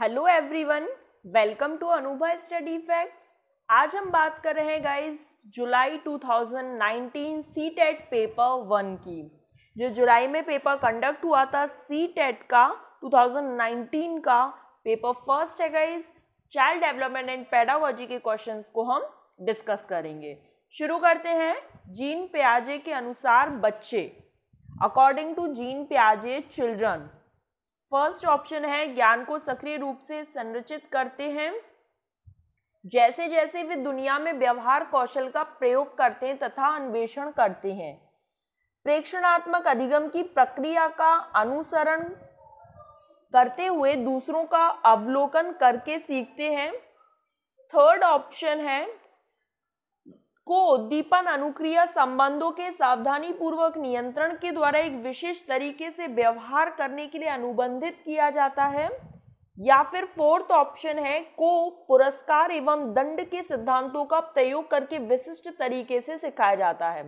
hello everyone welcome to Anubha study facts आज हम बात कर रहे हैं guys July 2019 C paper one की जो जुलाई में पेपर कंडक्ट हुआ था सी e का 2019 का पेपर फर्स्ट है guys child development and pedagogy के क्वेश्चंस को हम डिस्कस करेंगे शुरू करते हैं जीन प्याजे के अनुसार बच्चे अकॉर्डिंग टू जीन प्याजे चिल्ड्रन फर्स्ट ऑप्शन है ज्ञान को सक्रिय रूप से संरचित करते हैं जैसे जैसे वे दुनिया में व्यवहार कौशल का प्रयोग करते हैं तथा अन्वेषण करते हैं प्रेक्षणात्मक अधिगम की प्रक्रिया का अनुसरण करते हुए दूसरों का अवलोकन करके सीखते हैं थर्ड ऑप्शन है को उद्दीपन अनुक्रिया संबंधों के सावधानी पूर्वक नियंत्रण के द्वारा एक विशेष तरीके से व्यवहार करने के लिए अनुबंधित किया जाता है या फिर फोर्थ ऑप्शन है को पुरस्कार एवं दंड के सिद्धांतों का प्रयोग करके विशिष्ट तरीके से सिखाया जाता है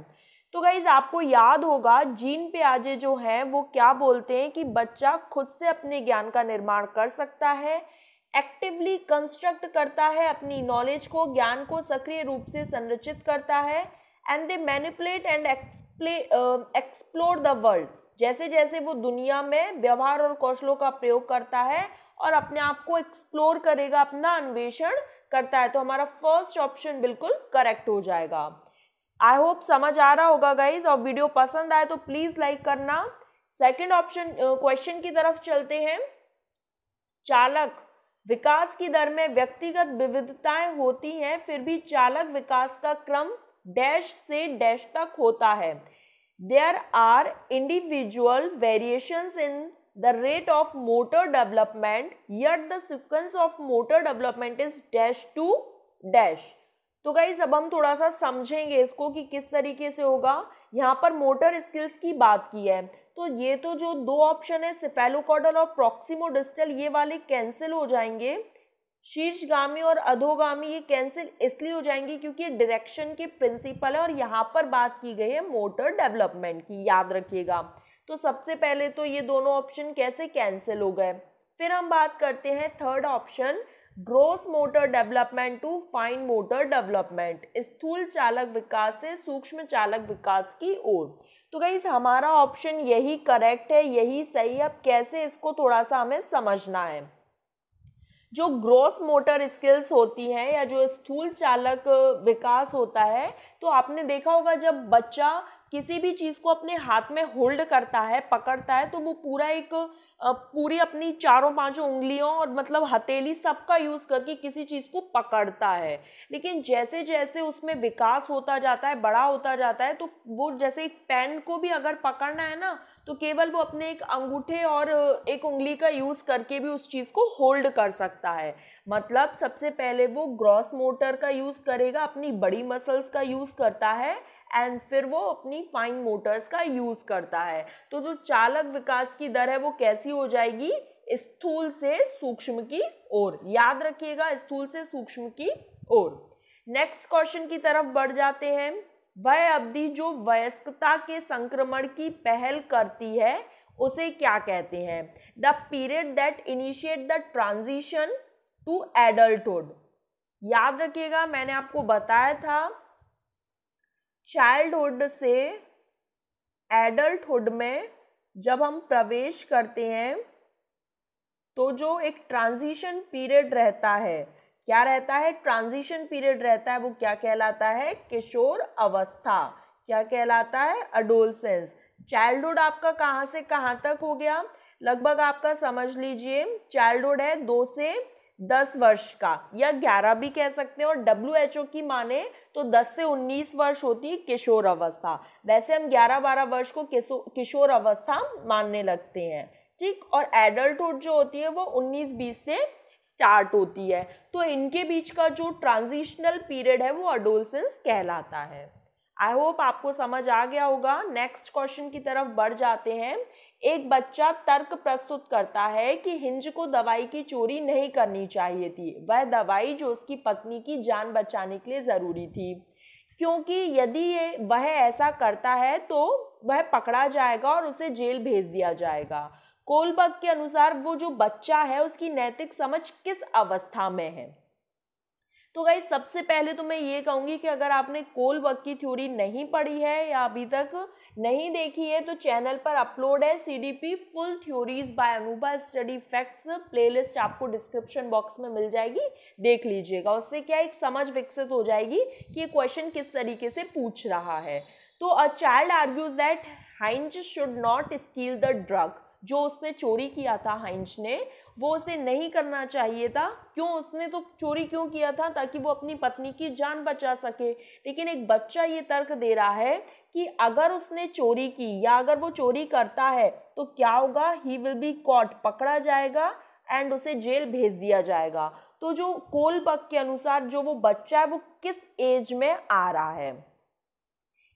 तो गाइज आपको याद होगा जीन प्याजे जो है वो क्या बोलते हैं कि बच्चा खुद से अपने ज्ञान का निर्माण कर सकता है एक्टिवली कंस्ट्रक्ट करता है अपनी नॉलेज को ज्ञान को सक्रिय रूप से संरचित करता है and they manipulate and explore the world जैसे जैसे वो दुनिया में व्यवहार और कौशलों का प्रयोग करता है और अपने आप को एक्सप्लोर करेगा अपना अन्वेषण करता है तो हमारा फर्स्ट ऑप्शन बिल्कुल करेक्ट हो जाएगा आई होप समझ आ रहा होगा गाइज और वीडियो पसंद आए तो प्लीज़ लाइक करना सेकेंड ऑप्शन क्वेश्चन की तरफ चलते हैं चालक विकास की दर में व्यक्तिगत विविधताएं होती हैं फिर भी चालक विकास का क्रम डैश से डैश तक होता है there are individual variations in the rate of motor development yet the sequence of motor development is dash to dash तो गाइज अब हम थोड़ा सा समझेंगे इसको कि किस तरीके से होगा यहाँ पर मोटर स्किल्स की बात की है तो ये तो जो दो ऑप्शन है सिफेलोकॉडल और प्रोक्सीमोडिस्टल ये वाले कैंसिल हो जाएंगे शीर्षगामी और अधोगामी ये कैंसिल इसलिए हो जाएंगे क्योंकि ये डायरेक्शन के प्रिंसिपल है और यहाँ पर बात की गई है मोटर डेवलपमेंट की याद रखिएगा तो सबसे पहले तो ये दोनों ऑप्शन कैसे कैंसिल हो गए फिर हम बात करते हैं third option gross motor development to fine motor development स्थूल चालक विकास से सूक्ष्म चालक विकास की ओर तो गई हमारा ऑप्शन यही करेक्ट है यही सही है अब कैसे इसको थोड़ा सा हमें समझना है जो ग्रोस मोटर स्किल्स होती हैं या जो स्थूल चालक विकास होता है तो आपने देखा होगा जब बच्चा किसी भी चीज़ को अपने हाथ में होल्ड करता है पकड़ता है तो वो पूरा एक पूरी अपनी चारों पांचों उंगलियों और मतलब हथेली सबका यूज़ करके किसी चीज़ को पकड़ता है लेकिन जैसे जैसे उसमें विकास होता जाता है बड़ा होता जाता है तो वो जैसे एक पेन को भी अगर पकड़ना है ना तो केवल वो अपने एक अंगूठे और एक उंगली का यूज़ करके भी उस चीज़ को होल्ड कर सकता है मतलब सबसे पहले वो ग्रॉस मोटर का यूज़ करेगा अपनी बड़ी मसल्स का यूज़ करता है एंड फिर वो अपनी फाइन मोटर्स का यूज़ करता है तो जो चालक विकास की दर है वो कैसी हो जाएगी स्थूल से सूक्ष्म की ओर याद रखिएगा स्थूल से सूक्ष्म की ओर नेक्स्ट क्वेश्चन की तरफ बढ़ जाते हैं वह अवधि जो वयस्कता के संक्रमण की पहल करती है उसे क्या कहते हैं the period that initiate the transition to adulthood याद रखिएगा मैंने आपको बताया था चाइल्डहुड से एडल्टहुड में जब हम प्रवेश करते हैं तो जो एक ट्रांजिशन पीरियड रहता है क्या रहता है ट्रांजिशन पीरियड रहता है वो क्या कहलाता है किशोर अवस्था क्या कहलाता है अडोलसेंस चाइल्डहुड आपका कहाँ से कहाँ तक हो गया लगभग आपका समझ लीजिए चाइल्डहुड है दो से दस वर्ष का या ग्यारह भी कह सकते हैं और डब्ल्यू एच ओ की माने तो दस से उन्नीस वर्ष होती है किशोर अवस्था वैसे हम ग्यारह बारह वर्ष को किशोर अवस्था मानने लगते हैं ठीक और एडल्टहुड जो होती है वो उन्नीस बीस से स्टार्ट होती है तो इनके बीच का जो ट्रांजिशनल पीरियड है वो अडोलसेंस कहलाता है आई होप आपको समझ आ गया होगा नेक्स्ट क्वेश्चन की तरफ बढ़ जाते हैं एक बच्चा तर्क प्रस्तुत करता है कि हिंज को दवाई की चोरी नहीं करनी चाहिए थी वह दवाई जो उसकी पत्नी की जान बचाने के लिए ज़रूरी थी क्योंकि यदि ये वह ऐसा करता है तो वह पकड़ा जाएगा और उसे जेल भेज दिया जाएगा कोलबग के अनुसार वो जो बच्चा है उसकी नैतिक समझ किस अवस्था में है तो गाई सबसे पहले तो मैं ये कहूँगी कि अगर आपने कोल वर्क की थ्योरी नहीं पढ़ी है या अभी तक नहीं देखी है तो चैनल पर अपलोड है C D P full theories by Anubha study facts playlist आपको डिस्क्रिप्शन बॉक्स में मिल जाएगी देख लीजिएगा उससे क्या एक समझ विकसित हो जाएगी कि ये क्वेश्चन किस तरीके से पूछ रहा है तो a child argues that Heinz should not steal the drug जो उसने चोरी किया था हाइंज ने वो उसे नहीं करना चाहिए था क्यों उसने तो चोरी क्यों किया था ताकि वो अपनी पत्नी की जान बचा सके लेकिन एक बच्चा ये तर्क दे रहा है कि अगर उसने चोरी की या अगर वो चोरी करता है तो क्या होगा ही विल बी कॉट पकड़ा जाएगा एंड उसे जेल भेज दिया जाएगा तो जो कोलबक के अनुसार जो वो बच्चा है वो किस एज में आ रहा है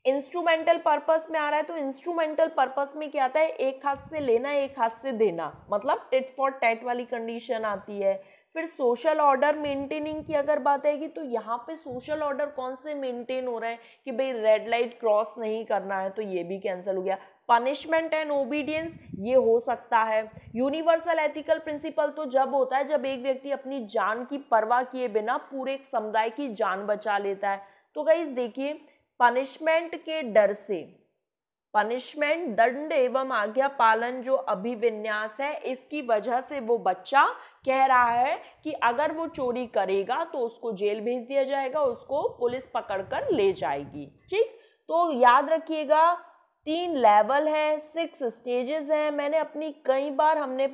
इंस्ट्रूमेंटल पर्पस में आ रहा है तो इंस्ट्रूमेंटल पर्पस में क्या आता है एक हाथ से लेना एक हाथ से देना मतलब टिट फॉर टेट वाली कंडीशन आती है फिर सोशल ऑर्डर मेंटेनिंग की अगर बात आएगी तो यहाँ पे सोशल ऑर्डर कौन से मेंटेन हो रहे हैं कि भाई रेड लाइट क्रॉस नहीं करना है तो ये भी कैंसिल हो गया पनिशमेंट एंड ओबीडियंस ये हो सकता है यूनिवर्सल एथिकल प्रिंसिपल तो जब होता है जब एक व्यक्ति अपनी जान की परवाह किए बिना पूरे समुदाय की जान बचा लेता है तो गाइज देखिए पनिशमेंट के डर से पनिशमेंट दंड एवं आज्ञा पालन जो अभिविन्यास है इसकी वजह से वो बच्चा कह रहा है कि अगर वो चोरी करेगा तो उसको जेल भेज दिया जाएगा उसको पुलिस पकड़कर ले जाएगी ठीक तो याद रखिएगा तीन लेवल है सिक्स स्टेजेस हैं मैंने अपनी कई बार हमने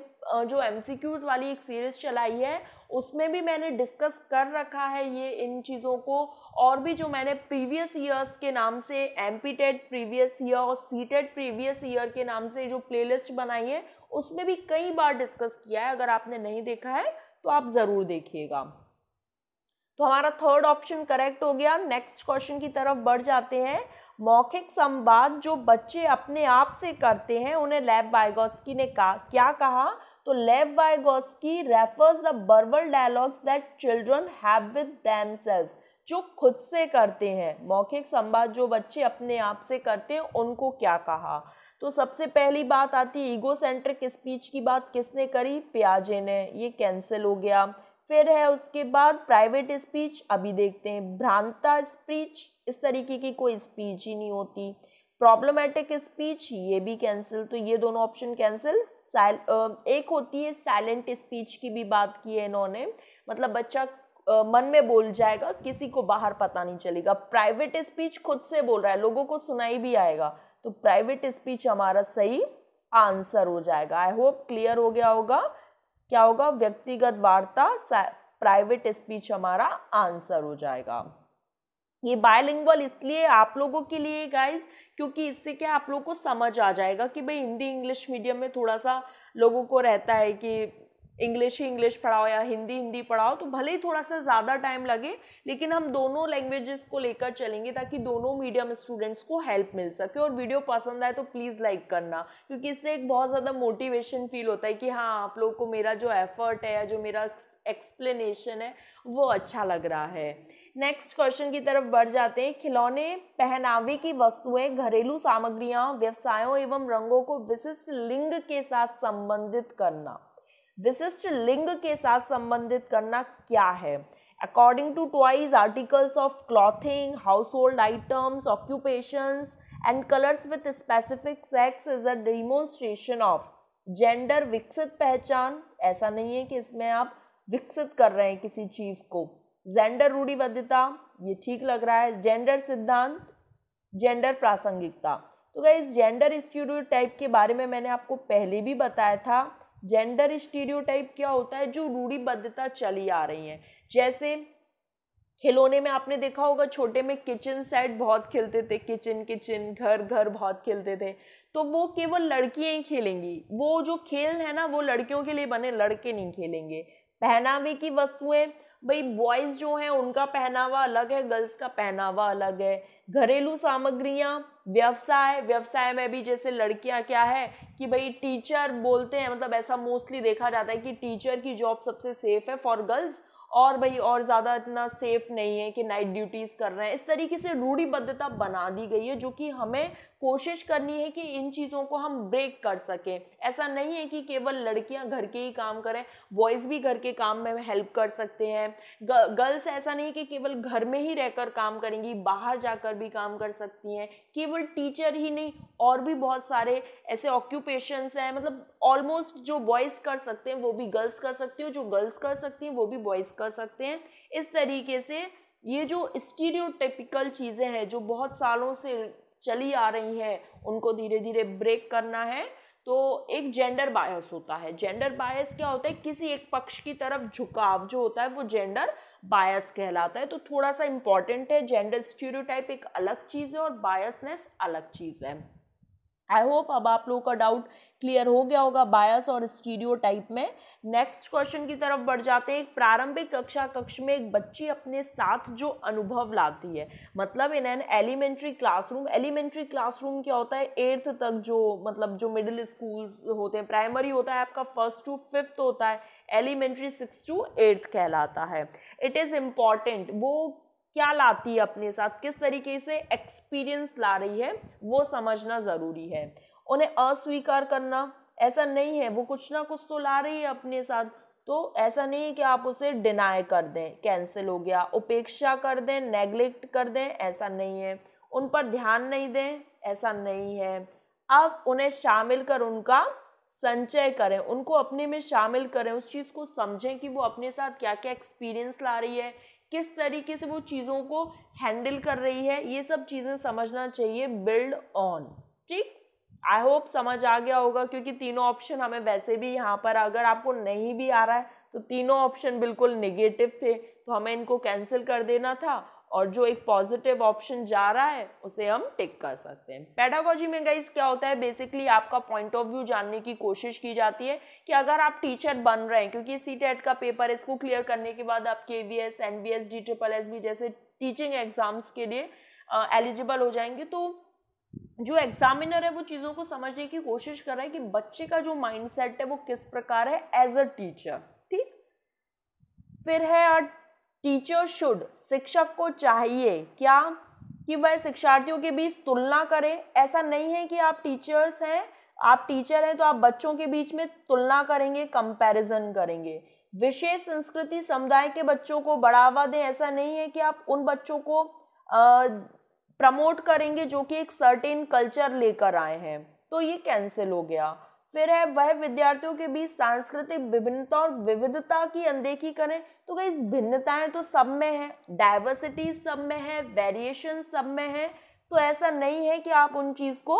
जो एमसीक्यूज वाली एक सीरीज चलाई है उसमें भी मैंने डिस्कस कर रखा है ये इन चीज़ों को और भी जो मैंने प्रीवियस ईयर्स के नाम से एम प्रीवियस ईयर और सी प्रीवियस ईयर के नाम से जो प्लेलिस्ट बनाई है उसमें भी कई बार डिस्कस किया है अगर आपने नहीं देखा है तो आप ज़रूर देखिएगा तो हमारा थर्ड ऑप्शन करेक्ट हो गया नेक्स्ट क्वेश्चन की तरफ बढ़ जाते हैं मौखिक संवाद जो बच्चे अपने आप से करते हैं उन्हें लैब बायोस्की ने कहा क्या कहा तो Lev Vygotsky refers the verbal dialogues that children have with themselves जो खुद से करते हैं मौखिक संवाद जो बच्चे अपने आप से करते हैं उनको क्या कहा तो सबसे पहली बात आती है ईगो सेंट्रिक स्पीच की बात किसने करी प्याजे ने ये कैंसिल हो गया फिर है उसके बाद प्राइवेट स्पीच अभी देखते हैं भ्रांता स्पीच इस तरीके की कोई स्पीच ही नहीं होती प्रॉब्लमेटिक स्पीच ये भी कैंसिल तो ये दोनों ऑप्शन कैंसिल एक होती है साइलेंट स्पीच की भी बात की है इन्होंने मतलब बच्चा मन में बोल जाएगा किसी को बाहर पता नहीं चलेगा प्राइवेट स्पीच खुद से बोल रहा है लोगों को सुनाई भी आएगा तो प्राइवेट स्पीच हमारा सही आंसर हो जाएगा आई होप क्लियर हो गया होगा क्या होगा व्यक्तिगत वार्ता प्राइवेट स्पीच हमारा आंसर हो जाएगा ये बायलिंगुअल इसलिए आप लोगों के लिए गाइस क्योंकि इससे क्या आप लोगों को समझ आ जाएगा कि भाई हिंदी इंग्लिश मीडियम में थोड़ा सा लोगों को रहता है कि इंग्लिश ही इंग्लिश पढ़ाओ या हिंदी हिंदी पढ़ाओ तो भले ही थोड़ा सा ज़्यादा टाइम लगे लेकिन हम दोनों लैंग्वेजेस को लेकर चलेंगे ताकि दोनों मीडियम स्टूडेंट्स को हेल्प मिल सके और वीडियो पसंद आए तो प्लीज़ लाइक करना क्योंकि इससे एक बहुत ज़्यादा मोटिवेशन फील होता है कि हाँ आप लोगों को मेरा जो एफर्ट है या जो मेरा एक्सप्लेनेशन है वो अच्छा लग रहा है नेक्स्ट क्वेश्चन की तरफ बढ़ जाते हैं खिलौने पहनावे की वस्तुएं घरेलू सामग्रियां व्यवसायों एवं रंगों को विशिष्ट लिंग के साथ संबंधित करना विशिष्ट लिंग के साथ संबंधित करना क्या है according to twice articles of clothing household items occupations and colours with specific sex is a demonstration of gender विकसित पहचान ऐसा नहीं है कि इसमें आप विकसित कर रहे हैं किसी चीज़ को जेंडर रूढ़िबद्धता ये ठीक लग रहा है जेंडर सिद्धांत जेंडर प्रासंगिकता तो इस जेंडर टाइप के बारे में मैंने आपको पहले भी बताया था जेंडर टाइप क्या होता है जो रूढ़िबद्धता चली आ रही है जैसे खिलौने में आपने देखा होगा छोटे में किचन सेट बहुत खेलते थे किचन किचन घर घर बहुत खेलते थे तो वो केवल लड़कियाँ ही खेलेंगी वो जो खेल है ना वो लड़कियों के लिए बने लड़के नहीं खेलेंगे पहनावे की वस्तुएं भाई बॉयज़ जो हैं उनका पहनावा अलग है गर्ल्स का पहनावा अलग है घरेलू सामग्रियाँ व्यवसाय व्यवसाय में भी जैसे लड़कियाँ क्या है कि भाई टीचर बोलते हैं मतलब ऐसा मोस्टली देखा जाता है कि टीचर की जॉब सबसे सेफ है फॉर गर्ल्स और भाई और ज़्यादा इतना सेफ नहीं है कि नाइट ड्यूटीज़ कर रहे हैं इस तरीके से रूढ़ीबद्धता बना दी गई है जो कि हमें कोशिश करनी है कि इन चीज़ों को हम ब्रेक कर सकें ऐसा नहीं है कि केवल लड़कियां घर के ही काम करें बॉयज़ भी घर के काम में हेल्प कर सकते हैं गर्ल्स ऐसा नहीं कि केवल घर में ही रहकर काम करेंगी बाहर जाकर भी काम कर सकती हैं केवल टीचर ही नहीं और भी बहुत सारे ऐसे ऑक्यूपेशंस हैं मतलब ऑलमोस्ट जो बॉयज़ कर सकते हैं वो भी गर्ल्स कर सकती हैं जो गर्ल्स कर सकती हैं वो भी बॉयज़ कर सकते हैं इस तरीके से ये जो स्टीरियोटिपिकल चीज़ें हैं जो बहुत सालों से चली आ रही हैं उनको धीरे धीरे ब्रेक करना है तो एक जेंडर बायस होता है जेंडर बायस क्या होता है किसी एक पक्ष की तरफ झुकाव जो होता है वो जेंडर बायस कहलाता है तो थोड़ा सा इम्पॉर्टेंट है जेंडर स्टीरियोटाइप एक अलग चीज़ है और बायसनेस अलग चीज़ है आई होप अब आप लोगों का डाउट क्लियर हो गया होगा बायस और स्टीडियो टाइप में नेक्स्ट क्वेश्चन की तरफ बढ़ जाते हैं एक प्रारंभिक कक्षा कक्ष में एक बच्ची अपने साथ जो अनुभव लाती है मतलब in an elementary classroom elementary classroom क्या होता है एट्थ तक जो मतलब जो मिडिल स्कूल होते हैं प्राइमरी होता है आपका फर्स्ट टू फिफ्थ होता है एलिमेंट्री सिक्स टू एट्थ कहलाता है इट इज़ इम्पॉर्टेंट वो क्या लाती है अपने साथ किस तरीके से एक्सपीरियंस ला रही है वो समझना ज़रूरी है उन्हें अस्वीकार करना ऐसा नहीं है वो कुछ ना कुछ तो ला रही है अपने साथ तो ऐसा नहीं है कि आप उसे डिनाई कर दें कैंसिल हो गया उपेक्षा कर दें नेग्लेक्ट कर दें ऐसा नहीं है उन पर ध्यान नहीं दें ऐसा नहीं है अब उन्हें शामिल कर उनका संचय करें उनको अपने में शामिल करें उस चीज़ को समझें कि वो अपने साथ क्या क्या एक्सपीरियंस ला रही है किस तरीके से वो चीज़ों को हैंडल कर रही है ये सब चीज़ें समझना चाहिए बिल्ड ऑन ठीक आई होप समझ आ गया होगा क्योंकि तीनों ऑप्शन हमें वैसे भी यहाँ पर अगर आपको नहीं भी आ रहा है तो तीनों ऑप्शन बिल्कुल नेगेटिव थे तो हमें इनको कैंसिल कर देना था और जो एक पॉजिटिव ऑप्शन जा रहा है उसे हम टिक कर सकते हैं पेडागोजी में गाइज क्या होता है बेसिकली आपका पॉइंट ऑफ व्यू जानने की कोशिश की जाती है कि अगर आप टीचर बन रहे हैं क्योंकि सी टेट का पेपर इसको क्लियर करने के बाद आप K V S N B S D triple S B जैसे टीचिंग एग्जाम्स के लिए एलिजिबल हो जाएंगे तो जो एग्जामिनर है वो चीज़ों को समझने की कोशिश कर रहा है कि बच्चे का जो सेट है वो किस प्रकार है एज अ टीचर ठीक फिर है टीचर शुड शिक्षक को चाहिए क्या कि वह शिक्षार्थियों के बीच तुलना करें ऐसा नहीं है कि आप टीचर्स हैं आप टीचर हैं तो आप बच्चों के बीच में तुलना करेंगे कंपैरिजन करेंगे विशेष संस्कृति समुदाय के बच्चों को बढ़ावा दें ऐसा नहीं है कि आप उन बच्चों को प्रमोट करेंगे जो कि एक सर्टेन कल्चर लेकर आए हैं तो ये कैंसिल हो गया फिर है वह विद्यार्थियों के बीच सांस्कृतिक विभिन्नता और विविधता की अनदेखी करें तो कई भिन्नताएं तो सब में है डाइवर्सिटी सब में है वेरिएशन सब में है तो ऐसा नहीं है कि आप उन चीज़ को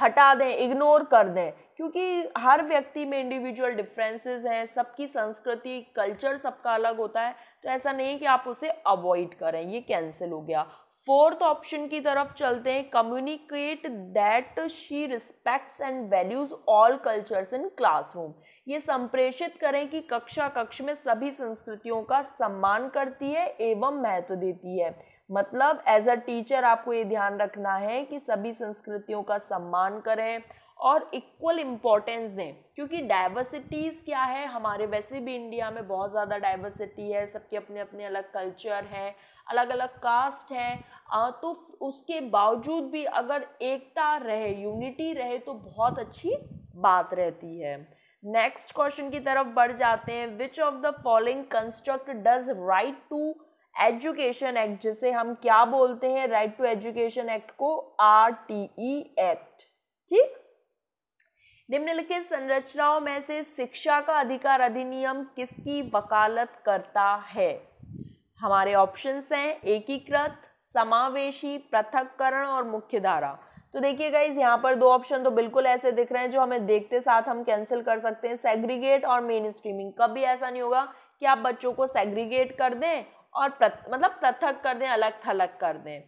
हटा दें इग्नोर कर दें क्योंकि हर व्यक्ति में इंडिविजुअल डिफरेंसेस हैं सबकी संस्कृति कल्चर सबका अलग होता है तो ऐसा नहीं है कि आप उसे अवॉइड करें ये कैंसिल हो गया फोर्थ ऑप्शन की तरफ चलते हैं communicate that she respects and values all cultures in classroom ये संप्रेषित करें कि कक्षा कक्ष में सभी संस्कृतियों का सम्मान करती है एवं महत्व देती है मतलब एज अ टीचर आपको ये ध्यान रखना है कि सभी संस्कृतियों का सम्मान करें और इक्वल इम्पोर्टेंस दें क्योंकि डाइवर्सिटीज़ क्या है हमारे वैसे भी इंडिया में बहुत ज़्यादा डाइवर्सिटी है सबके अपने अपने अलग कल्चर हैं अलग अलग कास्ट हैं तो उसके बावजूद भी अगर एकता रहे यूनिटी रहे तो बहुत अच्छी बात रहती है नेक्स्ट क्वेश्चन की तरफ बढ़ जाते हैं which of the following construct does right to education act जिसे हम क्या बोलते हैं राइट टू एजुकेशन एक्ट को आर टी ई एक्ट ठीक निम्नलिखित संरचनाओं में से शिक्षा का अधिकार अधिनियम किसकी वकालत करता है हमारे ऑप्शन हैं एकीकृत समावेशी पृथककरण और मुख्यधारा तो देखिए गाइज यहाँ पर दो ऑप्शन तो बिल्कुल ऐसे दिख रहे हैं जो हमें देखते साथ हम कैंसिल कर सकते हैं सेग्रीगेट और मेन स्ट्रीमिंग कभी ऐसा नहीं होगा कि आप बच्चों को सेग्रीगेट कर दें और प्रत, मतलब पृथक कर दें अलग थलग कर दें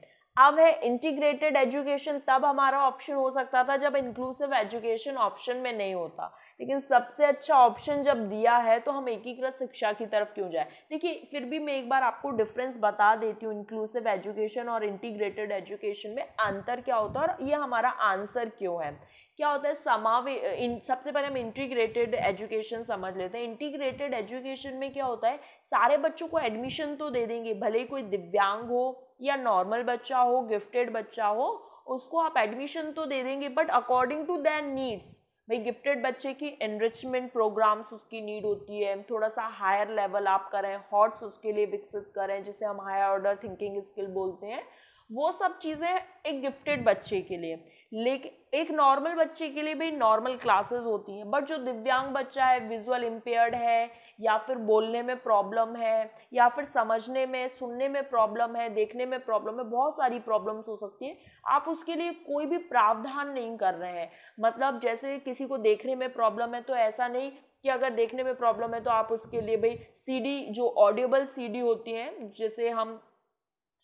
अब है इंटीग्रेटेड एजुकेशन तब हमारा ऑप्शन हो सकता था जब इंक्लूसिव एजुकेशन ऑप्शन में नहीं होता लेकिन सबसे अच्छा ऑप्शन जब दिया है तो हम एकीकृत शिक्षा की तरफ क्यों जाए देखिए फिर भी मैं एक बार आपको डिफरेंस बता देती हूँ इंक्लूसिव एजुकेशन और इंटीग्रेटेड एजुकेशन में अंतर क्या होता है और ये हमारा आंसर क्यों है क्या होता है समावे इन सबसे पहले हम इंटीग्रेटेड एजुकेशन समझ लेते हैं इंटीग्रेटेड एजुकेशन में क्या होता है सारे बच्चों को एडमिशन तो दे देंगे भले ही कोई दिव्यांग हो या नॉर्मल बच्चा हो गिफ्टेड बच्चा हो उसको आप एडमिशन तो दे देंगे but according to than needs भाई गिफ्टेड बच्चे की एनरिचमेंट प्रोग्राम्स उसकी नीड होती है थोड़ा सा हायर लेवल आप करें हॉट्स उसके लिए विकसित करें जिसे हम हायर ऑर्डर थिंकिंग स्किल बोलते हैं वो सब चीज़ें एक गिफ्टेड बच्चे के लिए लेकिन एक नॉर्मल बच्चे के लिए भी नॉर्मल क्लासेस होती हैं बट जो दिव्यांग बच्चा है विजुअल इम्पेयर्ड है या फिर बोलने में प्रॉब्लम है या फिर समझने में सुनने में प्रॉब्लम है देखने में प्रॉब्लम है बहुत सारी प्रॉब्लम्स हो सकती हैं आप उसके लिए कोई भी प्रावधान नहीं कर रहे हैं मतलब जैसे किसी को देखने में प्रॉब्लम है तो ऐसा नहीं कि अगर देखने में प्रॉब्लम है तो आप उसके लिए भाई सीडी जो ऑडियोबल सीडी होती हैं जैसे हम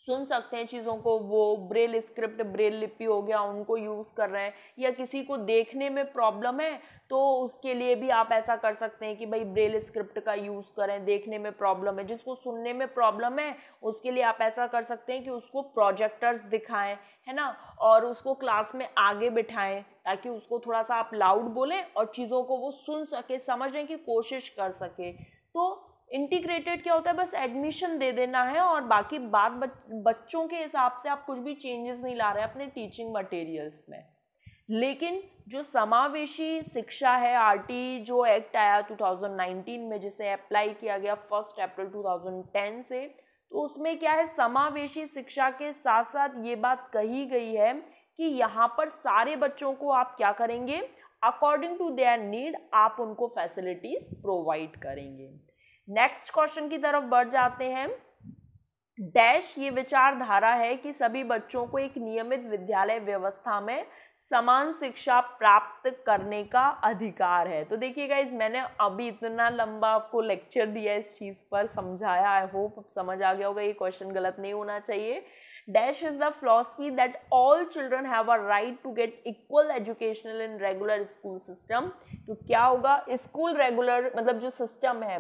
सुन सकते हैं चीज़ों को वो ब्रेल स्क्रिप्ट ब्रेल लिपि हो गया उनको यूज़ कर रहे हैं या किसी को देखने में प्रॉब्लम है तो उसके लिए भी आप ऐसा कर सकते हैं कि भाई ब्रेल स्क्रिप्ट का यूज़ करें देखने में प्रॉब्लम है जिसको सुनने में प्रॉब्लम है उसके लिए आप ऐसा कर सकते हैं कि उसको प्रोजेक्टर्स दिखाएं है ना और उसको क्लास में आगे बिठाएं ताकि उसको थोड़ा सा आप लाउड बोलें और चीज़ों को वो सुन सके समझने की कोशिश कर सके तो इंटीग्रेटेड क्या होता है बस एडमिशन दे देना है और बाकी बात बच्चों के हिसाब से आप कुछ भी चेंजेस नहीं ला रहे अपने टीचिंग मटेरियल्स में लेकिन जो समावेशी शिक्षा है आरटी जो एक्ट आया 2019 में जिसे अप्लाई किया गया फर्स्ट अप्रैल 2010 से तो उसमें क्या है समावेशी शिक्षा के साथ साथ ये बात कही गई है कि यहाँ पर सारे बच्चों को आप क्या करेंगे अकॉर्डिंग टू देयर नीड आप उनको फैसिलिटीज़ प्रोवाइड करेंगे नेक्स्ट क्वेश्चन की तरफ बढ़ जाते हैं डैश ये विचारधारा है कि सभी बच्चों को एक नियमित विद्यालय व्यवस्था में समान शिक्षा प्राप्त करने का अधिकार है तो देखिएगा इस मैंने अभी इतना लंबा आपको लेक्चर दिया इस चीज़ पर समझाया आई होप समझ आ गया होगा ये क्वेश्चन गलत नहीं होना चाहिए dash is the philosophy that all children have a right to get equal educational in regular school system तो क्या होगा स्कूल रेगुलर मतलब जो सिस्टम है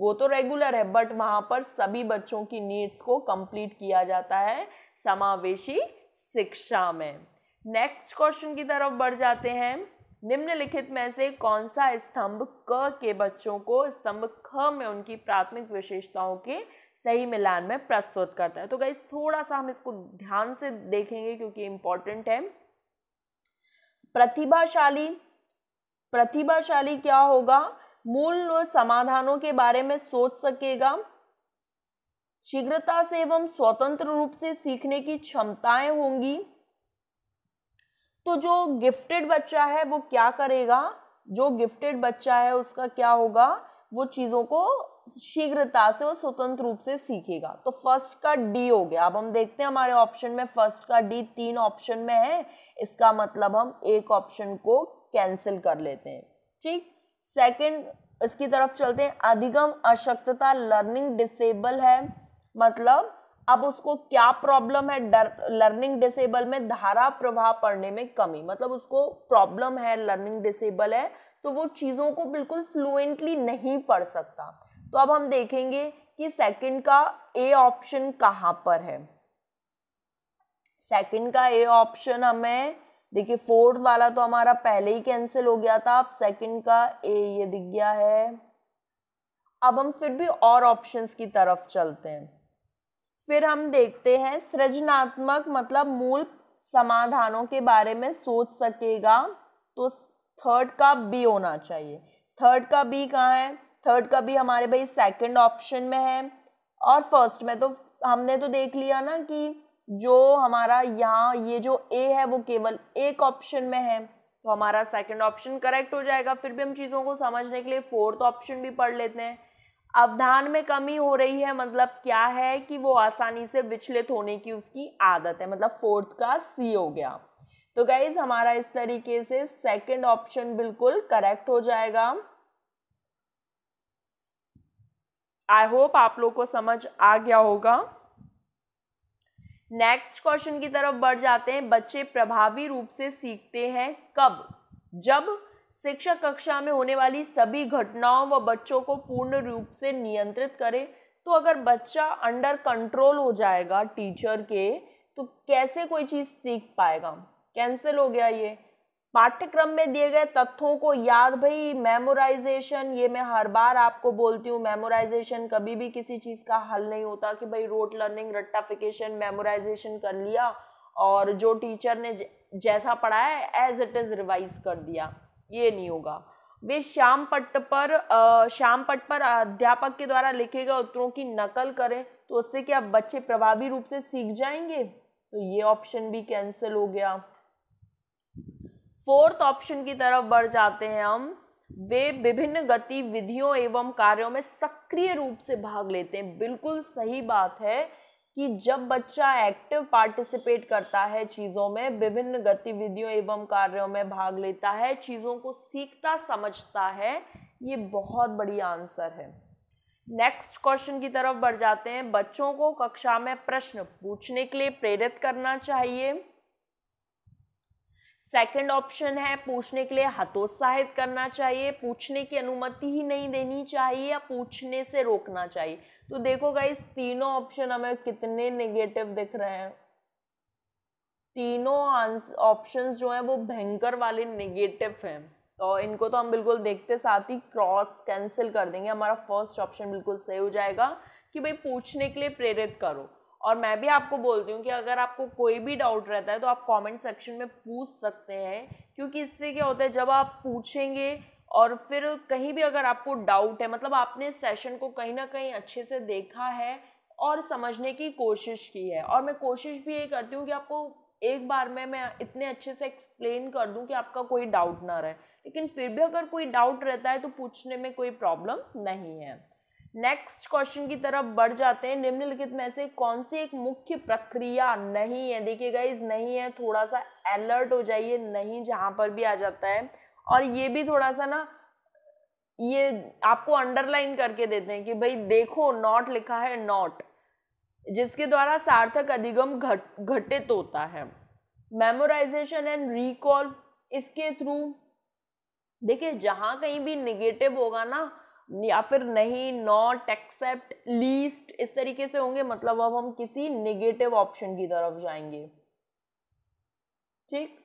वो तो रेगुलर है बट वहाँ पर सभी बच्चों की नीड्स को कंप्लीट किया जाता है समावेशी शिक्षा में नेक्स्ट क्वेश्चन की तरफ बढ़ जाते हैं निम्नलिखित में से कौन सा स्तंभ क के बच्चों को स्तंभ ख में उनकी प्राथमिक विशेषताओं के सही मिलान में प्रस्तुत करता है तो गई थोड़ा सा हम इसको ध्यान से देखेंगे क्योंकि इंपॉर्टेंट है प्रतिभाशाली प्रतिभाशाली क्या होगा मूल समाधानों के बारे में सोच सकेगा शीघ्रता से एवं स्वतंत्र रूप से सीखने की क्षमताएं होंगी तो जो गिफ्टेड बच्चा है वो क्या करेगा जो गिफ्टेड बच्चा है उसका क्या होगा वो चीज़ों को शीघ्रता से और स्वतंत्र रूप से सीखेगा तो फर्स्ट का डी हो गया अब हम देखते हैं हमारे ऑप्शन में फर्स्ट का डी तीन ऑप्शन में है इसका मतलब हम एक ऑप्शन को कैंसिल कर लेते हैं ठीक सेकंड इसकी तरफ चलते हैं अधिगम अशक्तता लर्निंग डिसेबल है मतलब अब उसको क्या प्रॉब्लम है डर लर्निंग डिसेबल में धारा प्रवाह पढ़ने में कमी मतलब उसको प्रॉब्लम है लर्निंग डिसेबल है तो वो चीज़ों को बिल्कुल फ्लुएंटली नहीं पढ़ सकता तो अब हम देखेंगे कि सेकंड का ए ऑप्शन कहाँ पर है सेकंड का ए ऑप्शन हमें देखिए फोर्थ वाला तो हमारा पहले ही कैंसिल हो गया था अब सेकंड का ए ये दिख गया है अब हम फिर भी और ऑप्शंस की तरफ चलते हैं फिर हम देखते हैं सृजनात्मक मतलब मूल समाधानों के बारे में सोच सकेगा तो थर्ड का बी होना चाहिए थर्ड का बी कहाँ है थर्ड का बी हमारे भाई सेकंड ऑप्शन में है और फर्स्ट में तो हमने तो देख लिया ना कि जो हमारा यहाँ ये जो ए है वो केवल एक ऑप्शन में है तो हमारा सेकंड ऑप्शन करेक्ट हो जाएगा फिर भी हम चीज़ों को समझने के लिए फोर्थ ऑप्शन भी पढ़ लेते हैं अवधान में कमी हो रही है मतलब क्या है कि वो आसानी से विचलित होने की उसकी आदत है मतलब फोर्थ का सी हो गया तो गाइज हमारा इस तरीके से सेकंड ऑप्शन बिल्कुल करेक्ट हो जाएगा आई होप आप लोग को समझ आ गया होगा नेक्स्ट क्वेश्चन की तरफ बढ़ जाते हैं बच्चे प्रभावी रूप से सीखते हैं कब जब शिक्षक कक्षा में होने वाली सभी घटनाओं व बच्चों को पूर्ण रूप से नियंत्रित करे तो अगर बच्चा अंडर कंट्रोल हो जाएगा टीचर के तो कैसे कोई चीज़ सीख पाएगा कैंसिल हो गया ये पाठ्यक्रम में दिए गए तथ्यों को याद भाई मेमोराइजेशन ये मैं हर बार आपको बोलती हूँ मेमोराइजेशन कभी भी किसी चीज़ का हल नहीं होता कि भाई रोट लर्निंग रट्टाफिकेशन मेमोराइजेशन कर लिया और जो टीचर ने जैसा पढ़ाया है एज इट इज़ रिवाइज कर दिया ये नहीं होगा वे श्याम पट्ट पर श्याम पट पर अध्यापक के द्वारा लिखे गए उत्तरों की नकल करें तो उससे क्या बच्चे प्रभावी रूप से सीख जाएंगे तो ये ऑप्शन भी कैंसिल हो गया फोर्थ ऑप्शन की तरफ बढ़ जाते हैं हम वे विभिन्न गतिविधियों एवं कार्यों में सक्रिय रूप से भाग लेते हैं बिल्कुल सही बात है कि जब बच्चा एक्टिव पार्टिसिपेट करता है चीज़ों में विभिन्न गतिविधियों एवं कार्यों में भाग लेता है चीज़ों को सीखता समझता है ये बहुत बड़ी आंसर है नेक्स्ट क्वेश्चन की तरफ बढ़ जाते हैं बच्चों को कक्षा में प्रश्न पूछने के लिए प्रेरित करना चाहिए सेकंड ऑप्शन है पूछने के लिए हतोत्साहित करना चाहिए पूछने की अनुमति ही नहीं देनी चाहिए या पूछने से रोकना चाहिए तो देखो गाइस तीनों ऑप्शन हमें कितने नेगेटिव दिख रहे हैं तीनों ऑप्शंस जो हैं वो भयंकर वाले नेगेटिव हैं तो इनको तो हम बिल्कुल देखते साथ ही क्रॉस कैंसिल कर देंगे हमारा फर्स्ट ऑप्शन बिल्कुल सही हो जाएगा कि भाई पूछने के लिए प्रेरित करो और मैं भी आपको बोलती हूँ कि अगर आपको कोई भी डाउट रहता है तो आप कमेंट सेक्शन में पूछ सकते हैं क्योंकि इससे क्या होता है जब आप पूछेंगे और फिर कहीं भी अगर आपको डाउट है मतलब आपने सेशन को कहीं ना कहीं अच्छे से देखा है और समझने की कोशिश की है और मैं कोशिश भी ये करती हूँ कि आपको एक बार में मैं इतने अच्छे से एक्सप्लेन कर दूँ कि आपका कोई डाउट ना रहे लेकिन फिर भी अगर कोई डाउट रहता है तो पूछने में कोई प्रॉब्लम नहीं है नेक्स्ट क्वेश्चन की तरफ बढ़ जाते हैं निम्नलिखित में से कौन सी एक मुख्य प्रक्रिया नहीं है देखिए गाइज नहीं है थोड़ा सा अलर्ट हो जाइए नहीं जहाँ पर भी आ जाता है और ये भी थोड़ा सा ना ये आपको अंडरलाइन करके देते हैं कि भाई देखो नॉट लिखा है नॉट जिसके द्वारा सार्थक अधिगम घट घटित होता है मेमोराइजेशन एंड रिकॉल इसके थ्रू देखिए जहाँ कहीं भी निगेटिव होगा ना या फिर नहीं नॉट एक्सेप्ट लीस्ट इस तरीके से होंगे मतलब अब हम किसी नेगेटिव ऑप्शन की तरफ जाएंगे ठीक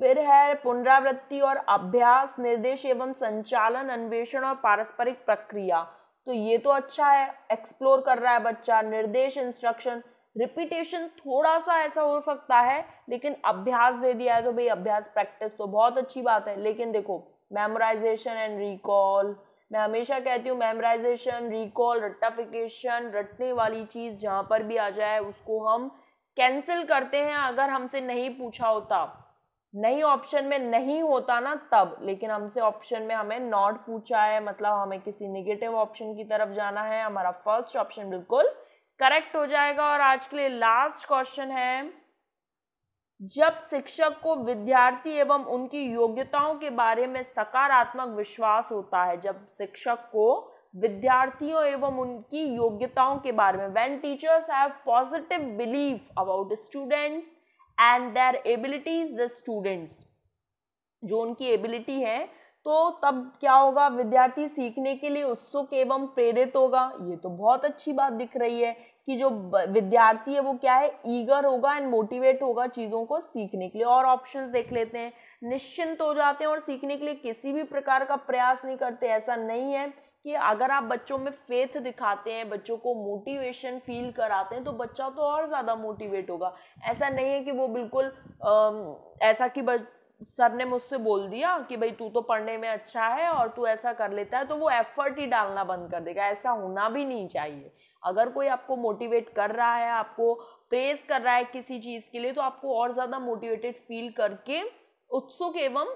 फिर है पुनरावृत्ति और अभ्यास निर्देश एवं संचालन अन्वेषण और पारस्परिक प्रक्रिया तो ये तो अच्छा है एक्सप्लोर कर रहा है बच्चा निर्देश इंस्ट्रक्शन रिपीटेशन थोड़ा सा ऐसा हो सकता है लेकिन अभ्यास दे दिया है तो भाई अभ्यास प्रैक्टिस तो बहुत अच्छी बात है लेकिन देखो मेमोराइजेशन एंड रिकॉल मैं हमेशा कहती हूँ मेमराइजेशन रिकॉल रट्टाफिकेशन रटने वाली चीज़ जहाँ पर भी आ जाए उसको हम कैंसिल करते हैं अगर हमसे नहीं पूछा होता नहीं ऑप्शन में नहीं होता ना तब लेकिन हमसे ऑप्शन में हमें नॉट पूछा है मतलब हमें किसी नेगेटिव ऑप्शन की तरफ जाना है हमारा फर्स्ट ऑप्शन बिल्कुल करेक्ट हो जाएगा और आज के लिए लास्ट क्वेश्चन है जब शिक्षक को विद्यार्थी एवं उनकी योग्यताओं के बारे में सकारात्मक विश्वास होता है जब शिक्षक को विद्यार्थियों एवं उनकी योग्यताओं के बारे में when teachers have positive belief about students and their abilities the students जो उनकी एबिलिटी है तो तब क्या होगा विद्यार्थी सीखने के लिए उत्सुक एवं प्रेरित होगा ये तो बहुत अच्छी बात दिख रही है कि जो विद्यार्थी है वो क्या है ईगर होगा एंड मोटिवेट होगा चीज़ों को सीखने के लिए और ऑप्शंस देख लेते हैं निश्चिंत हो जाते हैं और सीखने के लिए किसी भी प्रकार का प्रयास नहीं करते ऐसा नहीं है कि अगर आप बच्चों में फेथ दिखाते हैं बच्चों को मोटिवेशन फील कराते हैं तो बच्चा तो और ज़्यादा मोटिवेट होगा ऐसा नहीं है कि वो बिल्कुल आ, ऐसा कि सर ने मुझसे बोल दिया कि भाई तू तो पढ़ने में अच्छा है और तू ऐसा कर लेता है तो वो एफर्ट ही डालना बंद कर देगा ऐसा होना भी नहीं चाहिए अगर कोई आपको मोटिवेट कर रहा है आपको प्रेस कर रहा है किसी चीज़ के लिए तो आपको और ज़्यादा मोटिवेटेड फील करके उत्सुक एवं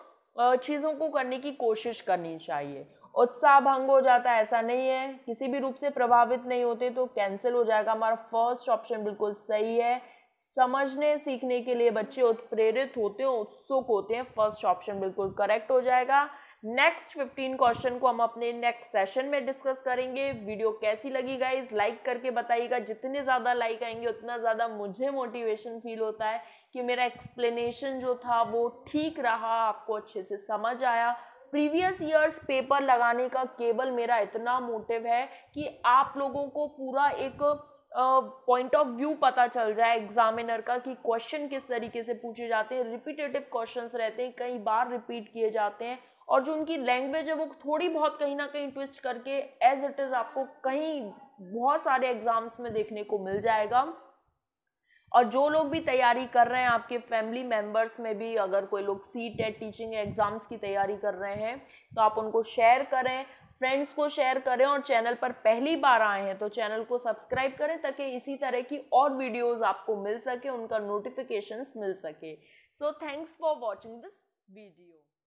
चीज़ों को करने की कोशिश करनी चाहिए उत्साह भंग हो जाता है ऐसा नहीं है किसी भी रूप से प्रभावित नहीं होते तो कैंसिल हो जाएगा हमारा फर्स्ट ऑप्शन बिल्कुल सही है समझने सीखने के लिए बच्चे उत्प्रेरित होते हैं उत्सुक होते हैं फर्स्ट ऑप्शन बिल्कुल करेक्ट हो जाएगा नेक्स्ट फिफ्टीन क्वेश्चन को हम अपने नेक्स्ट सेशन में डिस्कस करेंगे वीडियो कैसी लगी गाइज लाइक करके बताइएगा जितने ज़्यादा लाइक आएंगे उतना ज़्यादा मुझे मोटिवेशन फील होता है कि मेरा एक्सप्लेनेशन जो था वो ठीक रहा आपको अच्छे से समझ आया प्रीवियस ईयर्स पेपर लगाने का केवल मेरा इतना मोटिव है कि आप लोगों को पूरा एक पॉइंट ऑफ व्यू पता चल जाए एग्जामिनर का कि क्वेश्चन किस तरीके से पूछे जाते हैं रिपीटेटिव क्वेश्चंस रहते हैं कई बार रिपीट किए जाते हैं और जो उनकी लैंग्वेज है वो थोड़ी बहुत कहीं ना कहीं ट्विस्ट करके एज इट इज़ आपको कहीं बहुत सारे एग्जाम्स में देखने को मिल जाएगा और जो लोग भी तैयारी कर रहे हैं आपके फैमिली मेम्बर्स में भी अगर कोई लोग सी टेट टीचिंग एग्ज़ाम्स की तैयारी कर रहे हैं तो आप उनको शेयर करें फ्रेंड्स को शेयर करें और चैनल पर पहली बार आए हैं तो चैनल को सब्सक्राइब करें ताकि इसी तरह की और वीडियोस आपको मिल सके उनका नोटिफिकेशंस मिल सके so thanks for watching this video